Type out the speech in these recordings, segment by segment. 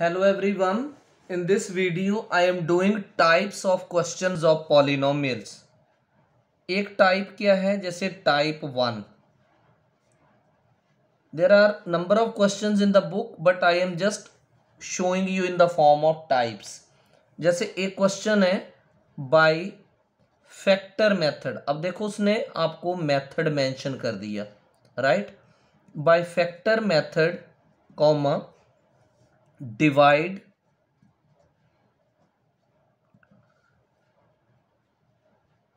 hello everyone in this video I am doing types of questions of polynomials एक type क्या है जैसे type one there are number of question in the book but I am just showing you in the form of types जैसे एक question है bye factor method अब देखो उसने आपको मेथड मेंशन कर दिया right by factor method comma divide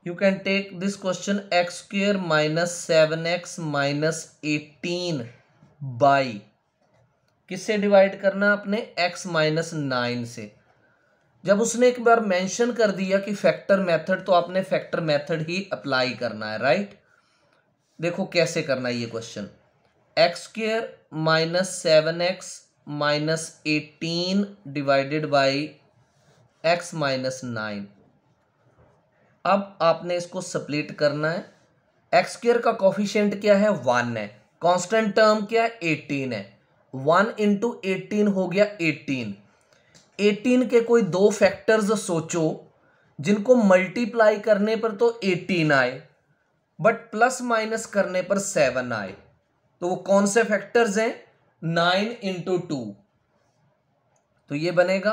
you can take this question x square minus seven X minus eighteen by किससे डिवाइड करना आपने x माइनस नाइन से जब उसने एक बार मेंशन कर दिया कि फैक्टर मेथड तो आपने फैक्टर मेथड ही अप्लाई करना है राइट देखो कैसे करना है ये question X square minus seven X minus eighteen divided by x minus nine अब आपने इसको सप्लेट करना है एक्स स्क्र का कॉफिशेंट क्या है वन है कांस्टेंट टर्म क्या है एटीन है वन इंटू एटीन हो गया एटीन एटीन के कोई दो फैक्टर्स सोचो जिनको मल्टीप्लाई करने पर तो एटीन आए बट प्लस माइनस करने पर सेवन आए तो वो कौन से फैक्टर्स हैं नाइन इंटू टू तो ये बनेगा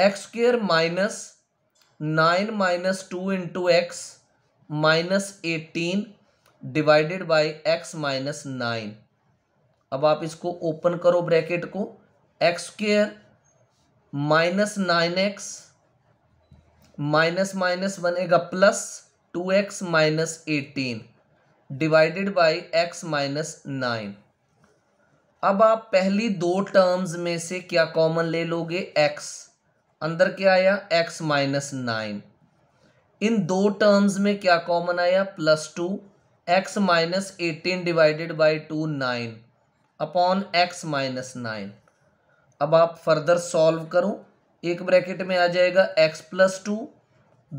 x square minus nine minus two into x minus eighteen divided by x minus nine अब आप इसको ओपन करो ब्रैकेट को x square minus nine x minus minus बनेगा plus two x minus eighteen divided by x minus nine अब आप पहली दो टर्म्स में से क्या कॉमन ले लोगे एक्स अंदर क्या आया एक्स माइनस नाइन इन दो टर्म्स में क्या कॉमन आया plus two x minus eighteen divided by two nine upon x minus nine अब आप फर्दर सॉल्व करो एक ब्रैकेट में आ जाएगा एक्स प्लस टू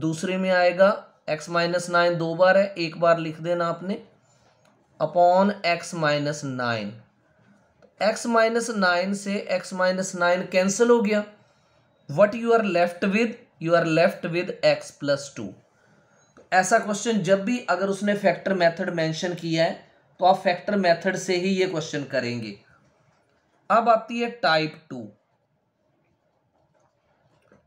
दूसरे में आएगा एक्स माइनस नाइन दो बार है एक बार लिख देना आपने upon x minus nine x minus nine से एक्स माइनस नाइन कैंसिल हो गया what you are left with you are left with x plus two ऐसा क्वेश्चन जब भी अगर उसने फैक्टर मेथड मेंशन किया है तो आप फैक्टर मेथड से ही ये क्वेश्चन करेंगे अब आती है टाइप टू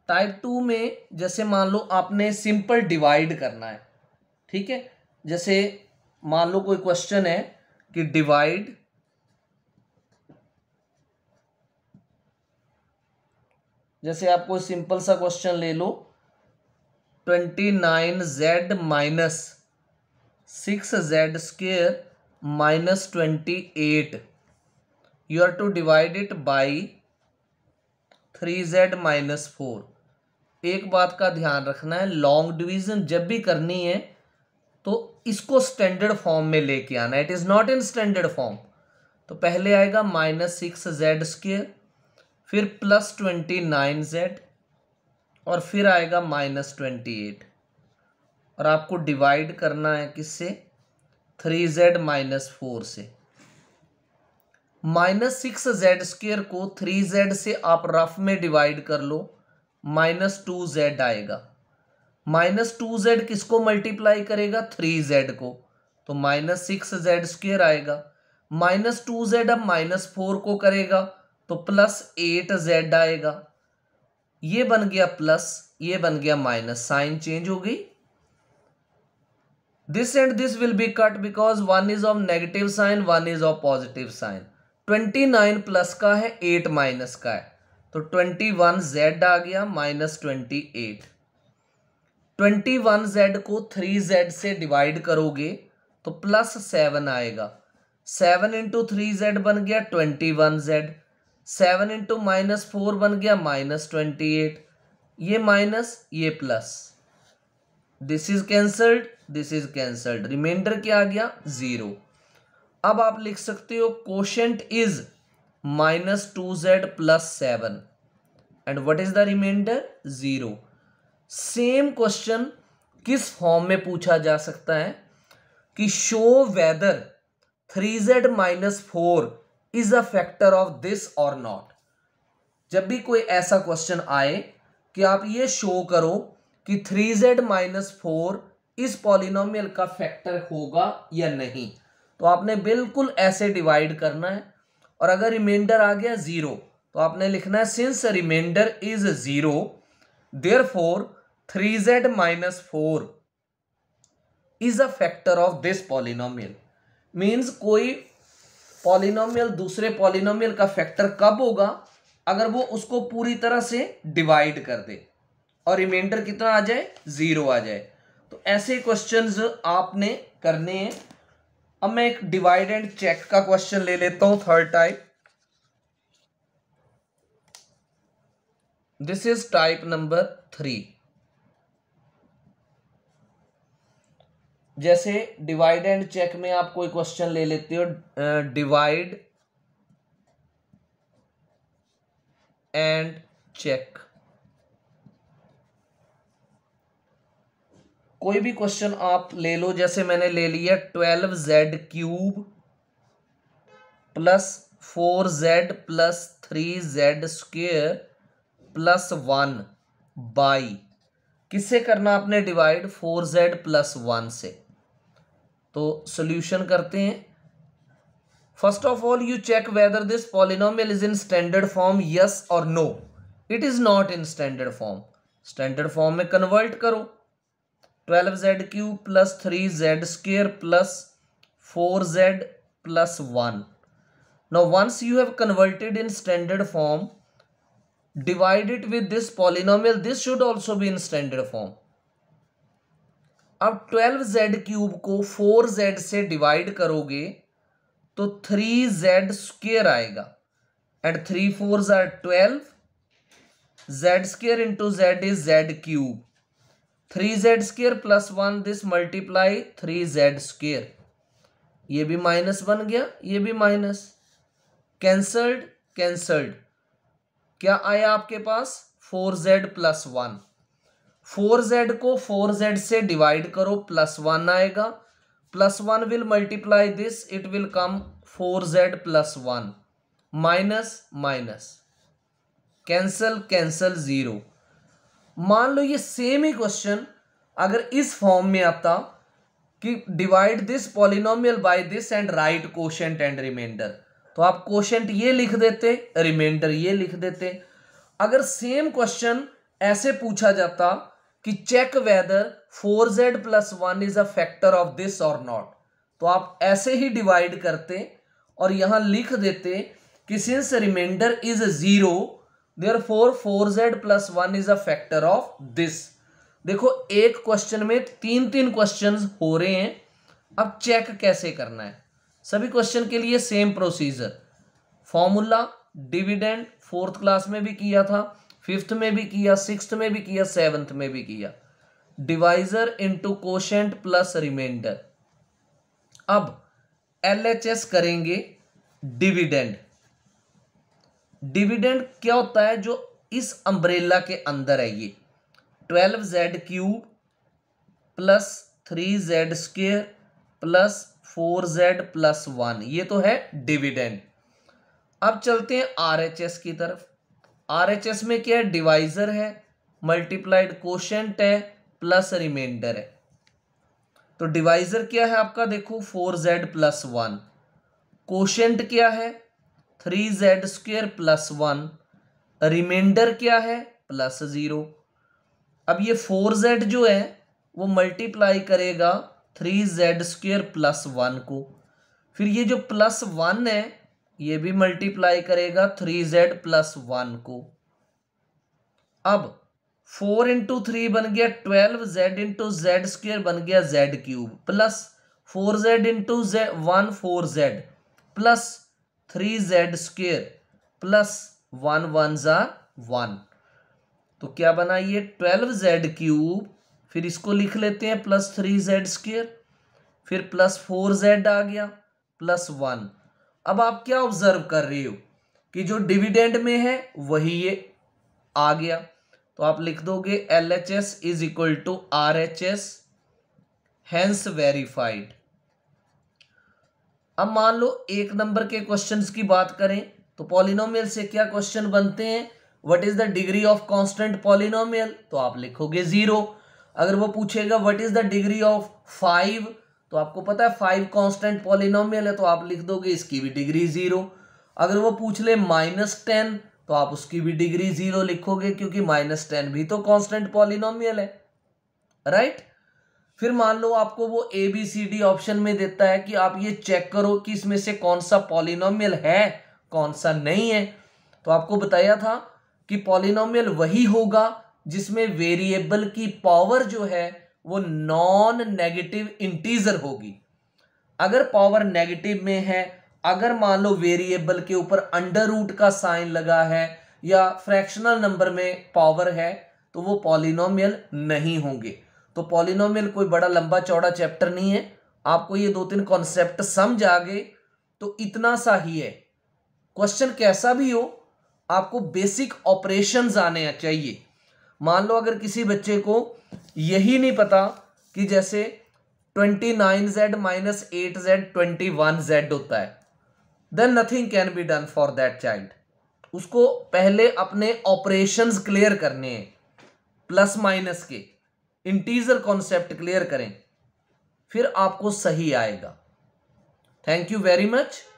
टाइप टू में जैसे मान लो आपने सिंपल डिवाइड करना है ठीक है जैसे मान लो कोई क्वेश्चन है कि डिवाइड जैसे आप कोई सिंपल सा क्वेश्चन ले लो twenty nine z minus six z square minus twenty eight you are to divide it by three z minus four एक बात का ध्यान रखना है लॉन्ग डिवीजन जब भी करनी है तो इसको स्टैंडर्ड फॉर्म में लेके आना it is not in standard form तो पहले आएगा माइनस सिक्स जेड स्केयर फिर प्लस ट्वेंटी नाइन जेड और फिर आएगा माइनस ट्वेंटी एट और आपको डिवाइड करना है किससे थ्री जेड माइनस फोर से माइनस सिक्स जेड स्केयर को थ्री जेड से आप रफ में डिवाइड कर लो माइनस टू जेड आएगा माइनस टू जेड किसको मल्टीप्लाई करेगा थ्री जेड को तो माइनस सिक्स जेड स्केयर आएगा माइनस टू जेड अब माइनस फोर को करेगा तो प्लस एट जेड आएगा ये बन गया प्लस ये बन गया माइनस साइन चेंज हो गई this and this will be cut because one is of negative sign one is of positive sign twenty nine plus का है एट माइनस का है तो ट्वेंटी वन जेड आ गया minus twenty eight twenty one z को three z से divide करोगे तो प्लस सेवन आएगा सेवन इंटू थ्री जेड बन गया twenty one z seven into minus four बन गया माइनस ट्वेंटी एट ये माइनस ये plus this is cancelled this is cancelled reminder क्या आ गया जीरो अब आप लिख सकते हो question is minus two z plus seven and what is the remainder zero same question किस फॉर्म में पूछा जा सकता है कि show whether three z minus four is a factor of this और नॉट जब भी कोई ऐसा क्वेश्चन आए कि आप ये शो करो कि थ्री जेड माइनस फोर इस पॉलिनोमियल का फैक्टर होगा या नहीं तो आपने बिल्कुल ऐसे डिवाइड करना है और अगर रिमाइंडर आ गया ज़ीरो तो आपने लिखना है since reminder is zero therefore three z minus four is a factor of this polynomial means कोई पॉलिनोमियल दूसरे पॉलिनोमियल का फैक्टर कब होगा अगर वो उसको पूरी तरह से डिवाइड कर दे और रिमाइंडर कितना आ जाए ज़ीरो आ जाए तो ऐसे क्वेश्चंस आपने करने हैं अब मैं एक डिवाइड एंड चेक का क्वेश्चन ले लेता हूं third type this is type number three जैसे डिवाइड एंड चेक में आप कोई क्वेश्चन ले लेते हो डिवाइड एंड चेक कोई भी क्वेश्चन आप ले लो जैसे मैंने ले लिया twelve Z cube plus four Z plus three Z square plus one by किससे करना आपने divide four Z plus one से तो सोल्यूशन करते हैं first of all you check whether this polynomial is in standard form yes और no it is not in standard form standard form में convert करो twelve Z cube plus three Z square plus four Z plus one no once you have converted in standard form divided with this this this should also be in standard form अब twelve Z cube को four z से divide करोगे तो three z square आएगा and three four जर twelve z square into z is z cube three z square plus one this multiply three z square ये भी minus बन गया ये भी माइनस कैंसल्ड कैंसल्ड क्या आया आपके पास four Z plus one four z को फोर जेड से डिवाइड करो प्लस वन आएगा plus one will multiply this it will come four Z plus one minus minus cancel cancel zero मान लो ये सेम ही क्वेश्चन अगर इस फॉर्म में आता कि divide this polynomial by this and write question and reminder तो आप क्वेश्चन ये लिख देते रिमाइंडर ये लिख देते अगर सेम क्वेश्चन ऐसे पूछा जाता कि check whether four Z plus one is a factor of this और नॉट तो आप ऐसे ही डिवाइड करते और यहां लिख देते कि since reminder is zero therefore four Z plus one is a factor of this देखो एक क्वेश्चन में तीन तीन क्वेश्चन हो रहे हैं अब चेक कैसे करना है सभी क्वेश्चन के लिए same procedure formula dividend fourth class में भी किया था फिफ्थ में भी किया सिक्स में भी किया सेवंथ में भी किया divisor into quotient plus reminder अब एल एच एस करेंगे डिविडेंड डिविडेंड क्या होता है जो इस अम्ब्रेला के अंदर है ये twelve Z cube plus three z square plus four Z plus one ये तो है डिविडेंड अब चलते हैं आर एच एस की तरफ आरएचएस में क्या है डिवाइजर है मल्टीप्लाइड कोशेंट है प्लस रिमाइंडर है तो डिवाइजर क्या है आपका देखो four Z plus one quotient क्या है three Z square plus one reminder क्या है प्लस ज़ीरो अब ये फोर जेड जो है वो मल्टीप्लाई करेगा three Z square plus one को फिर ये जो प्लस वन है ये भी मल्टीप्लाई करेगा थ्री जेड प्लस वन को अब फोर इंटू थ्री बन गया twelve z into z square बन गया z cube plus four z into z one four Z plus three Z square plus one one ज़ा वन तो क्या बना ये ट्वेल्व जेड क्यूब फिर इसको लिख लेते हैं प्लस थ्री जेड स्क्र फिर प्लस फोर जेड आ गया प्लस वन अब आप क्या ऑब्जर्व कर रहे हो कि जो डिविडेंड में है वही ये आ गया तो आप लिख दोगे L H S is equal to R H S hence verified अब मान लो एक नंबर के क्वेश्चंस की बात करें तो पॉलिनोमियल से क्या क्वेश्चन बनते हैं what is the degree of constant polynomial तो आप लिखोगे जीरो अगर वो पूछेगा what is the degree of five तो आपको पता है फाइव कांस्टेंट पॉलिनोमियल है तो आप लिख दोगे इसकी भी डिग्री जीरो अगर वो पूछ ले माइनस टेन तो आप उसकी भी डिग्री जीरो लिखोगे क्योंकि माइनस टेन भी तो कांस्टेंट पॉलिनोमियल है राइट फिर मान लो आपको वो A B C D option में देता है कि आप ये चेक करो कि इसमें से कौन सा पॉलिनोमियल है कौन सा नहीं है तो आपको बताया था कि पॉलिनोमियल वही होगा जिसमें वेरिएबल की पावर जो है वो नॉन नेगेटिव इंटीजर होगी अगर पावर नेगेटिव में है अगर मान लो वेरिएबल के ऊपर अंडर रूट का साइन लगा है या फ्रैक्शनल नंबर में पावर है तो वो पॉलिनोमियल नहीं होंगे तो पॉलिनोमियल कोई बड़ा लंबा चौड़ा चैप्टर नहीं है आपको ये दो तीन कॉन्सेप्ट समझ आ गए तो इतना सा ही है क्वेश्चन कैसा भी हो आपको बेसिक ऑपरेशंस आने चाहिए मान लो अगर किसी बच्चे को यही नहीं पता कि जैसे twenty nine z minus eight z twenty one z होता है then nothing can be done for that child उसको पहले अपने ऑपरेशन क्लियर करने हैं प्लस माइनस के इंटीजर कॉन्सेप्ट क्लियर करें फिर आपको सही आएगा थैंक यू वेरी मच